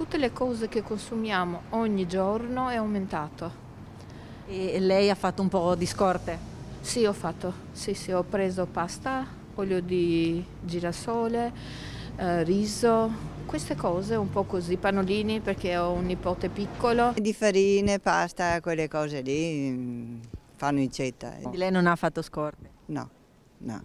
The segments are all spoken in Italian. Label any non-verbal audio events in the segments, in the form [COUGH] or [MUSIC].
tutte le cose che consumiamo ogni giorno è aumentato. E lei ha fatto un po' di scorte? Sì, ho fatto. Sì, sì, ho preso pasta, olio di girasole, eh, riso, queste cose un po' così, panolini perché ho un nipote piccolo. Di farine, pasta, quelle cose lì mm, fanno incetta. Eh. Di lei non ha fatto scorte? No, no.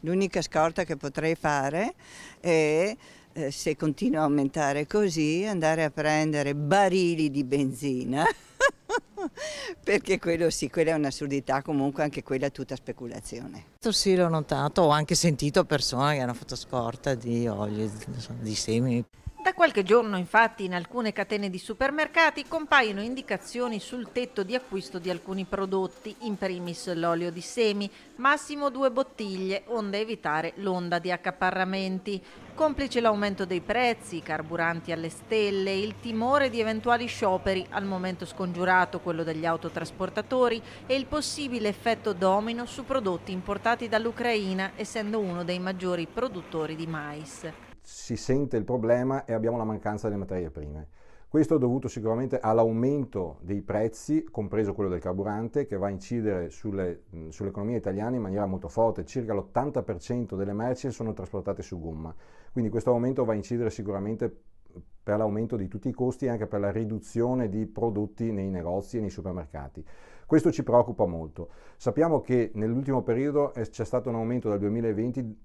L'unica scorta che potrei fare è eh, se continua a aumentare così, andare a prendere barili di benzina, [LAUGHS] perché quello sì, quella è un'assurdità, comunque anche quella è tutta speculazione. Sì, l'ho notato, ho anche sentito persone che hanno fatto scorta di olio, di semi. Da qualche giorno infatti in alcune catene di supermercati compaiono indicazioni sul tetto di acquisto di alcuni prodotti, in primis l'olio di semi, massimo due bottiglie, onde evitare l'onda di accaparramenti. Complice l'aumento dei prezzi, i carburanti alle stelle, il timore di eventuali scioperi, al momento scongiurato quello degli autotrasportatori e il possibile effetto domino su prodotti importati dall'Ucraina, essendo uno dei maggiori produttori di mais si sente il problema e abbiamo la mancanza delle materie prime. Questo è dovuto sicuramente all'aumento dei prezzi, compreso quello del carburante, che va a incidere sulle, sull'economia italiana in maniera molto forte. Circa l'80% delle merci sono trasportate su gomma. Quindi questo aumento va a incidere sicuramente per l'aumento di tutti i costi e anche per la riduzione di prodotti nei negozi e nei supermercati. Questo ci preoccupa molto. Sappiamo che nell'ultimo periodo c'è stato un aumento dal 2020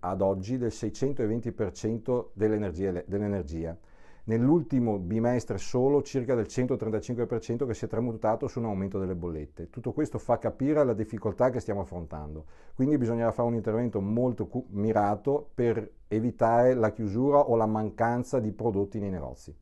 ad oggi del 620% dell'energia, dell'energia. Nell'ultimo bimestre solo circa del 135% che si è tramutato su un aumento delle bollette. Tutto questo fa capire la difficoltà che stiamo affrontando. Quindi bisognerà fare un intervento molto mirato per evitare la chiusura o la mancanza di prodotti nei negozi.